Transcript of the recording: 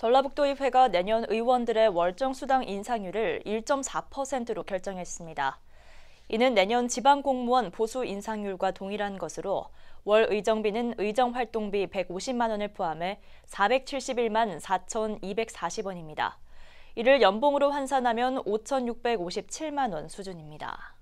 전라북도의회가 내년 의원들의 월정 수당 인상률을 1.4%로 결정했습니다. 이는 내년 지방 공무원 보수 인상률과 동일한 것으로 월 의정비는 의정활동비 150만 원을 포함해 471만 4,240원입니다. 이를 연봉으로 환산하면 5,657만 원 수준입니다.